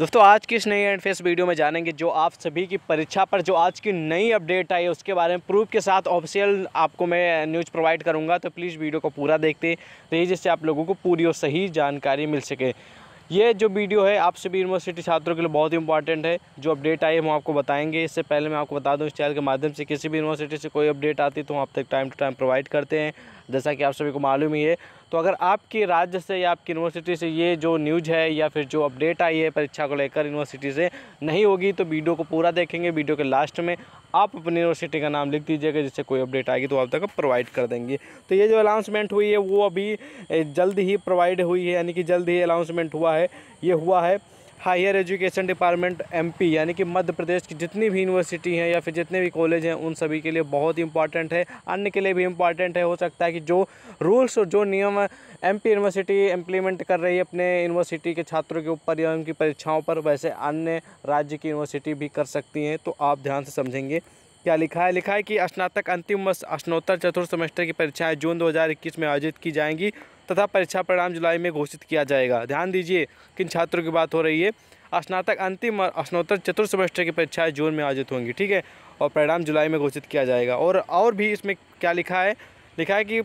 दोस्तों आज की इस नई एंड फेस वीडियो में जानेंगे जो आप सभी की परीक्षा पर जो आज की नई अपडेट आई है उसके बारे में प्रूफ के साथ ऑफिशियल आपको मैं न्यूज़ प्रोवाइड करूंगा तो प्लीज़ वीडियो को पूरा देखते रहिए जिससे आप लोगों को पूरी और सही जानकारी मिल सके ये जो वीडियो है आप सभी यूनिवर्सिटी छात्रों के लिए बहुत ही इंपॉर्टेंट है जो अपडेट आई है हम आपको बताएंगे इससे पहले मैं आपको बता दूँ इस चैनल के माध्यम से किसी भी यूनिवर्सिटी से कोई अपडेट आती तो हम आप तक टाइम टू टाइम प्रोवाइड करते हैं जैसा कि आप सभी को मालूम ही है तो अगर आपके राज्य से या आपकी यूनिवर्सिटी से ये जो न्यूज है या फिर जो अपडेट आई है परीक्षा को लेकर यूनिवर्सिटी से नहीं होगी तो वीडियो को पूरा देखेंगे वीडियो के लास्ट में आप अपनी यूनिवर्सिटी का नाम लिख दीजिएगा जिससे कोई अपडेट आएगी तो आप तक प्रोवाइड कर देंगे तो ये जो अनाउंसमेंट हुई है वो अभी जल्द ही प्रोवाइड हुई है यानी कि जल्द ही अनाउंसमेंट हुआ है ये हुआ है हायर एजुकेशन डिपार्टमेंट एमपी यानी कि मध्य प्रदेश की जितनी भी यूनिवर्सिटी हैं या फिर जितने भी कॉलेज हैं उन सभी के लिए बहुत ही इंपॉर्टेंट है अन्य के लिए भी इंपॉर्टेंट है हो सकता है कि जो रूल्स और जो नियम एमपी यूनिवर्सिटी इम्प्लीमेंट कर रही है अपने यूनिवर्सिटी के छात्रों के ऊपर या उनकी परीक्षाओं पर वैसे अन्य राज्य की यूनिवर्सिटी भी कर सकती हैं तो आप ध्यान से समझेंगे क्या लिखा है लिखा है कि स्नातक अंतिम वर्ष स्नोत्तर चतुर्थ सेमेस्टर की परीक्षाएं जून 2021 में आयोजित की जाएंगी तथा परीक्षा परिणाम जुलाई में घोषित किया जाएगा ध्यान दीजिए किन छात्रों की बात हो रही है स्नातक अंतिम और स्नोत्तर चतुर्थ सेमेस्टर की परीक्षाएँ जून में आयोजित होंगी ठीक है और परिणाम जुलाई में घोषित किया जाएगा और और भी इसमें क्या लिखा है लिखा है कि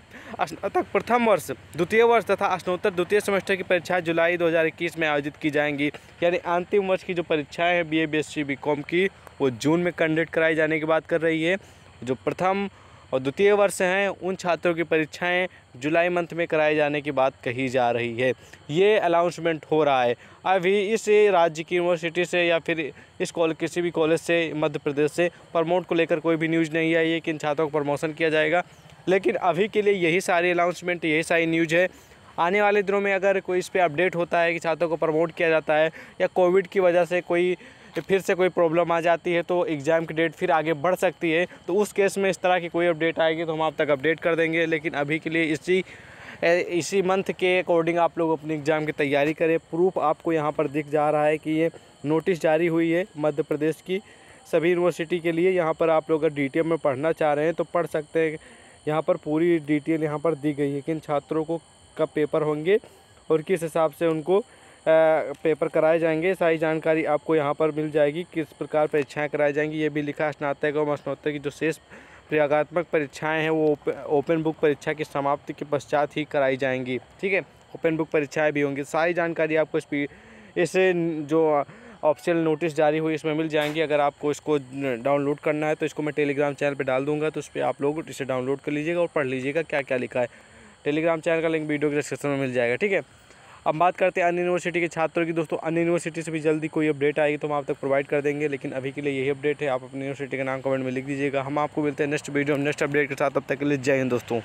स्नातक प्रथम वर्ष द्वितीय वर्ष तथा स्नोत्तर द्वितीय सेमेस्टर की परीक्षाएं जुलाई 2021 में आयोजित की जाएंगी यानी अंतिम वर्ष की जो परीक्षाएँ हैं B A B S C B com की वो जून में कंडक्ट कराई जाने की बात कर रही है जो प्रथम और द्वितीय वर्ष हैं उन छात्रों की परीक्षाएं जुलाई मंथ में कराए जाने की बात कही जा रही है ये अनाउंसमेंट हो रहा है अभी इस राज्य की यूनिवर्सिटी से या फिर इस कॉलेज किसी भी कॉलेज से मध्य प्रदेश से प्रमोट को लेकर कोई भी न्यूज़ नहीं आई है कि इन छात्रों को प्रमोशन किया जाएगा लेकिन अभी के लिए यही सारी अनाउंसमेंट यही सारी न्यूज़ है आने वाले दिनों में अगर कोई इस पर अपडेट होता है कि छात्रों को प्रमोट किया जाता है या कोविड की वजह से कोई फिर से कोई प्रॉब्लम आ जाती है तो एग्ज़ाम की डेट फिर आगे बढ़ सकती है तो उस केस में इस तरह की कोई अपडेट आएगी तो हम आप तक अपडेट कर देंगे लेकिन अभी के लिए इसी इसी मंथ के अकॉर्डिंग आप लोग अपनी एग्ज़ाम की तैयारी करें प्रूफ आपको यहाँ पर दिख जा रहा है कि ये नोटिस जारी हुई है मध्य प्रदेश की सभी यूनिवर्सिटी के लिए यहाँ पर आप लोग अगर डी में पढ़ना चाह रहे हैं तो पढ़ सकते हैं यहाँ पर पूरी डिटेल यहाँ पर दी गई है किन छात्रों को कब पेपर होंगे और किस हिसाब से उनको पेपर कराए जाएंगे सारी जानकारी आपको यहाँ पर मिल जाएगी किस प्रकार परीक्षाएँ कराई जाएंगी ये भी लिखा स्नातक और स्नातक की जो शेष प्रयोगात्मक परीक्षाएं हैं वो ओपन बुक परीक्षा की समाप्ति के पश्चात ही कराई जाएंगी ठीक है ओपन बुक परीक्षाएं भी होंगी सारी जानकारी आपको इस इस जो ऑफिशियल नोटिस जारी हुई इसमें मिल जाएंगी अगर आपको इसको डाउनलोड करना है तो इसको मैं टेलीग्राम चैनल पर डाल दूंगा तो उस पर आप लोग इसे डाउनलोड कर लीजिएगा और पढ़ लीजिएगा क्या क्या लिखा है टेलीग्राम चैनल का लिंक वीडियो के डिस्क्रिप्शन में मिल जाएगा ठीक है अब बात करते हैं अन्य यूनिवर्सिटी के छात्रों की दोस्तों अन्य यूनिवर्सिटी से भी जल्दी कोई अपडेट आएगी तो हम आप तक प्रोवाइड कर देंगे लेकिन अभी के लिए यही अपडेट है आप अपनी यूनिवर्सिटी का नाम कमेंट में लिख दीजिएगा हम आपको मिलते हैं नेक्स्ट वीडियो नेक्स्ट अपडेट के साथ अब तक के लिए जय हिंद दोस्तों